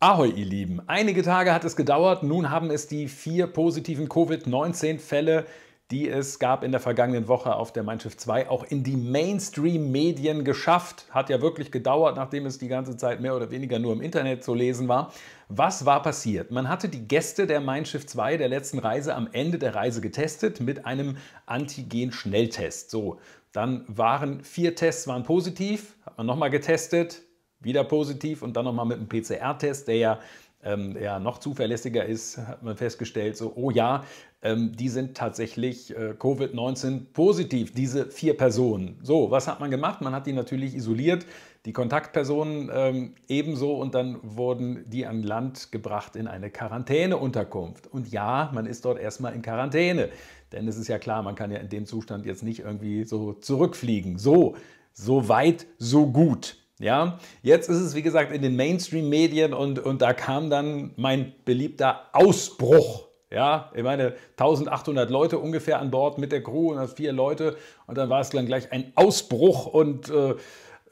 Ahoi, ihr Lieben. Einige Tage hat es gedauert. Nun haben es die vier positiven Covid-19-Fälle, die es gab in der vergangenen Woche auf der Mein Schiff 2, auch in die Mainstream-Medien geschafft. Hat ja wirklich gedauert, nachdem es die ganze Zeit mehr oder weniger nur im Internet zu lesen war. Was war passiert? Man hatte die Gäste der Mein Schiff 2 der letzten Reise am Ende der Reise getestet mit einem Antigen-Schnelltest. So, dann waren vier Tests waren positiv, hat man nochmal getestet, wieder positiv und dann nochmal mit einem PCR-Test, der ja ähm, ja, noch zuverlässiger ist, hat man festgestellt, so, oh ja, ähm, die sind tatsächlich äh, Covid-19 positiv, diese vier Personen. So, was hat man gemacht? Man hat die natürlich isoliert, die Kontaktpersonen ähm, ebenso und dann wurden die an Land gebracht in eine Quarantäneunterkunft. Und ja, man ist dort erstmal in Quarantäne, denn es ist ja klar, man kann ja in dem Zustand jetzt nicht irgendwie so zurückfliegen. So, so weit, so gut. Ja, jetzt ist es wie gesagt in den Mainstream-Medien und, und da kam dann mein beliebter Ausbruch. Ja, ich meine 1800 Leute ungefähr an Bord mit der Crew und vier Leute und dann war es dann gleich ein Ausbruch und äh,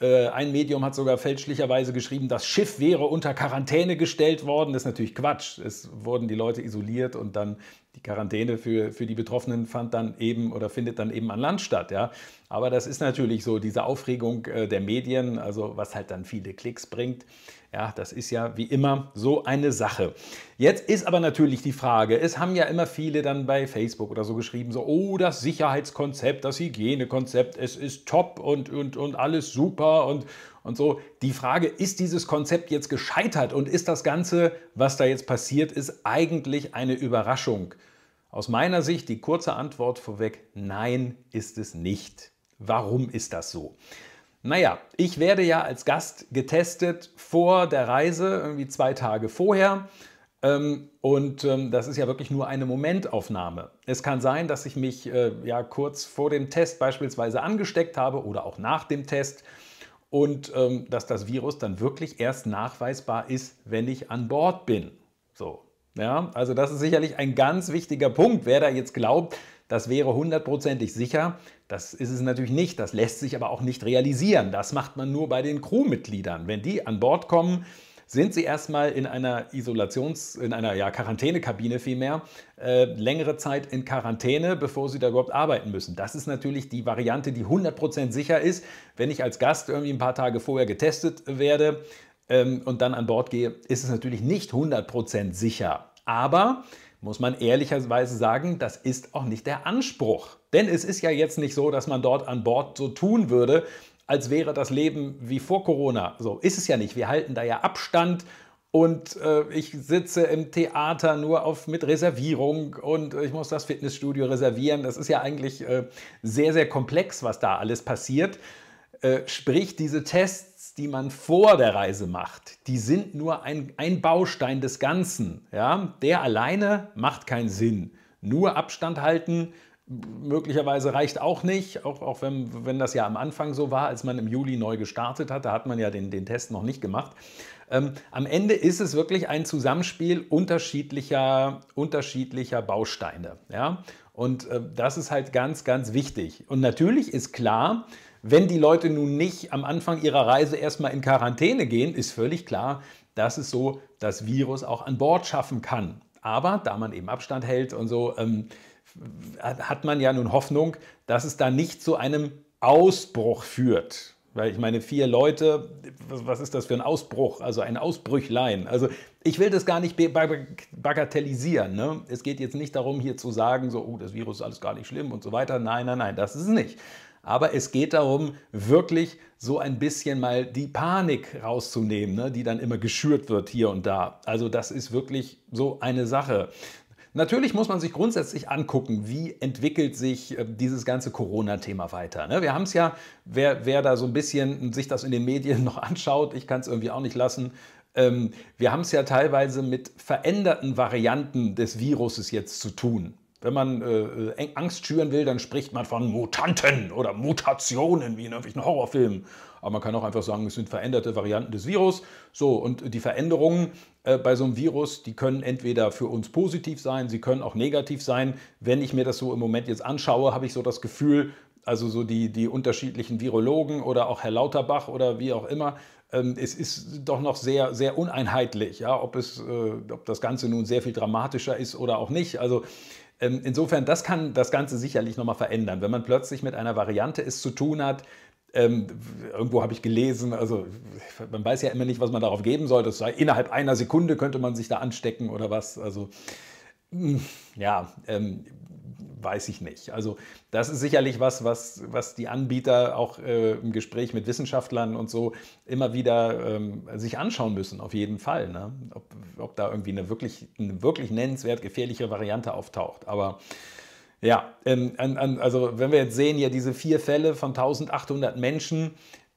äh, ein Medium hat sogar fälschlicherweise geschrieben, das Schiff wäre unter Quarantäne gestellt worden. Das ist natürlich Quatsch. Es wurden die Leute isoliert und dann die Quarantäne für, für die Betroffenen fand dann eben oder findet dann eben an Land statt. Ja? Aber das ist natürlich so diese Aufregung äh, der Medien, also was halt dann viele Klicks bringt. Ja, das ist ja wie immer so eine Sache. Jetzt ist aber natürlich die Frage, es haben ja immer viele dann bei Facebook oder so geschrieben, so, oh, das Sicherheitskonzept, das Hygienekonzept, es ist top und, und, und alles super und, und so. Die Frage, ist dieses Konzept jetzt gescheitert und ist das Ganze, was da jetzt passiert ist, eigentlich eine Überraschung? Aus meiner Sicht die kurze Antwort vorweg, nein, ist es nicht. Warum ist das so? Naja, ich werde ja als Gast getestet vor der Reise, irgendwie zwei Tage vorher. Ähm, und ähm, das ist ja wirklich nur eine Momentaufnahme. Es kann sein, dass ich mich äh, ja kurz vor dem Test beispielsweise angesteckt habe oder auch nach dem Test und ähm, dass das Virus dann wirklich erst nachweisbar ist, wenn ich an Bord bin. So, ja, also das ist sicherlich ein ganz wichtiger Punkt, wer da jetzt glaubt, das wäre hundertprozentig sicher. Das ist es natürlich nicht. Das lässt sich aber auch nicht realisieren. Das macht man nur bei den Crewmitgliedern. Wenn die an Bord kommen, sind sie erstmal in einer Isolations-, in einer ja, Quarantänekabine vielmehr, äh, längere Zeit in Quarantäne, bevor sie da überhaupt arbeiten müssen. Das ist natürlich die Variante, die hundertprozentig sicher ist. Wenn ich als Gast irgendwie ein paar Tage vorher getestet werde ähm, und dann an Bord gehe, ist es natürlich nicht hundertprozentig sicher. Aber muss man ehrlicherweise sagen, das ist auch nicht der Anspruch. Denn es ist ja jetzt nicht so, dass man dort an Bord so tun würde, als wäre das Leben wie vor Corona. So ist es ja nicht. Wir halten da ja Abstand und äh, ich sitze im Theater nur auf, mit Reservierung und äh, ich muss das Fitnessstudio reservieren. Das ist ja eigentlich äh, sehr, sehr komplex, was da alles passiert. Äh, sprich, diese Tests die man vor der Reise macht, die sind nur ein, ein Baustein des Ganzen. Ja? Der alleine macht keinen Sinn. Nur Abstand halten, möglicherweise reicht auch nicht, auch, auch wenn, wenn das ja am Anfang so war, als man im Juli neu gestartet hat, da hat man ja den, den Test noch nicht gemacht. Ähm, am Ende ist es wirklich ein Zusammenspiel unterschiedlicher, unterschiedlicher Bausteine. Ja? Und äh, das ist halt ganz, ganz wichtig. Und natürlich ist klar, wenn die Leute nun nicht am Anfang ihrer Reise erstmal in Quarantäne gehen, ist völlig klar, dass es so das Virus auch an Bord schaffen kann. Aber da man eben Abstand hält und so, ähm, hat man ja nun Hoffnung, dass es da nicht zu einem Ausbruch führt. Weil ich meine, vier Leute, was ist das für ein Ausbruch? Also ein Ausbrüchlein. Also ich will das gar nicht bagatellisieren. Ne? Es geht jetzt nicht darum, hier zu sagen, so, oh, das Virus ist alles gar nicht schlimm und so weiter. Nein, nein, nein, das ist es nicht. Aber es geht darum, wirklich so ein bisschen mal die Panik rauszunehmen, ne, die dann immer geschürt wird hier und da. Also das ist wirklich so eine Sache. Natürlich muss man sich grundsätzlich angucken, wie entwickelt sich äh, dieses ganze Corona-Thema weiter. Ne? Wir haben es ja, wer, wer da so ein bisschen sich das in den Medien noch anschaut, ich kann es irgendwie auch nicht lassen, ähm, wir haben es ja teilweise mit veränderten Varianten des Viruses jetzt zu tun. Wenn man äh, äh Angst schüren will, dann spricht man von Mutanten oder Mutationen, wie in irgendwelchen Horrorfilmen. Aber man kann auch einfach sagen, es sind veränderte Varianten des Virus. So, und äh, die Veränderungen äh, bei so einem Virus, die können entweder für uns positiv sein, sie können auch negativ sein. Wenn ich mir das so im Moment jetzt anschaue, habe ich so das Gefühl, also so die, die unterschiedlichen Virologen oder auch Herr Lauterbach oder wie auch immer, ähm, es ist doch noch sehr, sehr uneinheitlich, ja, ob, es, äh, ob das Ganze nun sehr viel dramatischer ist oder auch nicht. Also ähm, insofern, das kann das Ganze sicherlich nochmal verändern, wenn man plötzlich mit einer Variante es zu tun hat, ähm, irgendwo habe ich gelesen, also man weiß ja immer nicht, was man darauf geben soll. Das sei innerhalb einer Sekunde könnte man sich da anstecken oder was. Also mm, ja, ähm, weiß ich nicht. Also das ist sicherlich was, was, was die Anbieter auch äh, im Gespräch mit Wissenschaftlern und so immer wieder ähm, sich anschauen müssen, auf jeden Fall. Ne? Ob, ob da irgendwie eine wirklich, eine wirklich nennenswert gefährliche Variante auftaucht. Aber ja, ähm, an, an, also wenn wir jetzt sehen, ja diese vier Fälle von 1800 Menschen,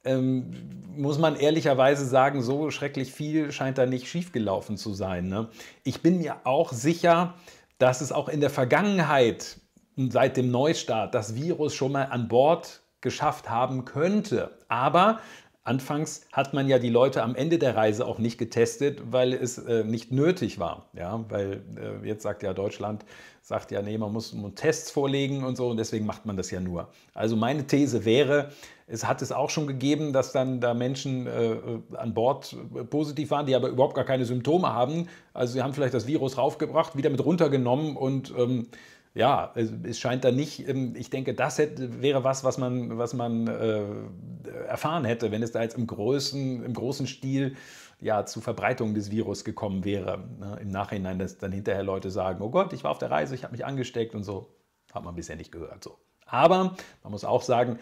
ähm, muss man ehrlicherweise sagen, so schrecklich viel scheint da nicht schiefgelaufen zu sein. Ne? Ich bin mir auch sicher, dass es auch in der Vergangenheit seit dem Neustart das Virus schon mal an Bord geschafft haben könnte. Aber Anfangs hat man ja die Leute am Ende der Reise auch nicht getestet, weil es äh, nicht nötig war. Ja, weil äh, jetzt sagt ja Deutschland, sagt ja, nee, man muss, muss Tests vorlegen und so und deswegen macht man das ja nur. Also meine These wäre, es hat es auch schon gegeben, dass dann da Menschen äh, äh an Bord äh, positiv waren, die aber überhaupt gar keine Symptome haben. Also sie haben vielleicht das Virus raufgebracht, wieder mit runtergenommen und ähm, ja, also es scheint da nicht, ähm, ich denke, das hätte, wäre was, was man, was man äh, erfahren hätte, wenn es da jetzt im großen, im großen Stil ja, zu Verbreitung des Virus gekommen wäre. Ne? Im Nachhinein, dass dann hinterher Leute sagen, oh Gott, ich war auf der Reise, ich habe mich angesteckt und so. Hat man bisher nicht gehört. So. Aber man muss auch sagen,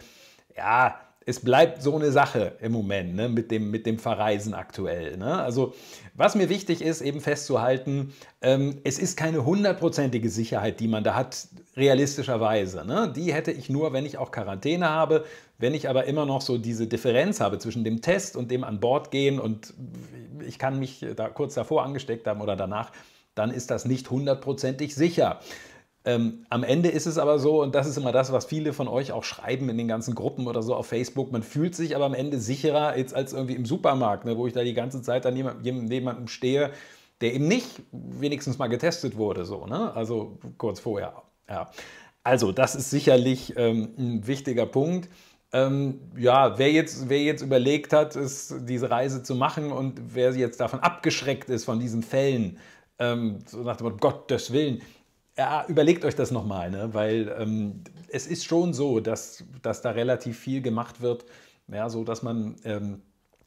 ja, es bleibt so eine Sache im Moment ne, mit, dem, mit dem Verreisen aktuell. Ne? Also was mir wichtig ist, eben festzuhalten, ähm, es ist keine hundertprozentige Sicherheit, die man da hat, realistischerweise. Ne? Die hätte ich nur, wenn ich auch Quarantäne habe, wenn ich aber immer noch so diese Differenz habe zwischen dem Test und dem an Bord gehen und ich kann mich da kurz davor angesteckt haben oder danach, dann ist das nicht hundertprozentig sicher. Ähm, am Ende ist es aber so, und das ist immer das, was viele von euch auch schreiben in den ganzen Gruppen oder so auf Facebook, man fühlt sich aber am Ende sicherer jetzt als irgendwie im Supermarkt, ne, wo ich da die ganze Zeit dann jemand, jemandem stehe, der eben nicht wenigstens mal getestet wurde, so, ne? also kurz vorher. Ja. Also das ist sicherlich ähm, ein wichtiger Punkt. Ähm, ja, wer jetzt, wer jetzt überlegt hat, ist, diese Reise zu machen und wer jetzt davon abgeschreckt ist, von diesen Fällen, ähm, so nach dem Motto, Gottes Willen, ja, überlegt euch das nochmal, ne? weil ähm, es ist schon so, dass, dass da relativ viel gemacht wird, ja, so dass man ähm,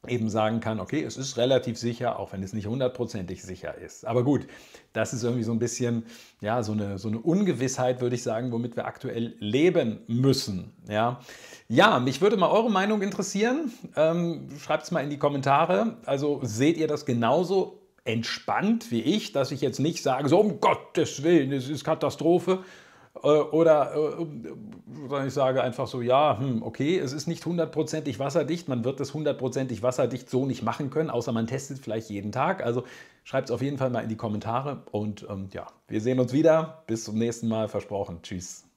eben sagen kann, okay, es ist relativ sicher, auch wenn es nicht hundertprozentig sicher ist. Aber gut, das ist irgendwie so ein bisschen, ja, so eine, so eine Ungewissheit, würde ich sagen, womit wir aktuell leben müssen. Ja, ja mich würde mal eure Meinung interessieren. Ähm, Schreibt es mal in die Kommentare. Also seht ihr das genauso entspannt wie ich, dass ich jetzt nicht sage, so um Gottes Willen, es ist Katastrophe. Äh, oder äh, ich sage einfach so, ja, hm, okay, es ist nicht hundertprozentig wasserdicht, man wird das hundertprozentig wasserdicht so nicht machen können, außer man testet vielleicht jeden Tag. Also schreibt es auf jeden Fall mal in die Kommentare und ähm, ja, wir sehen uns wieder. Bis zum nächsten Mal, versprochen. Tschüss.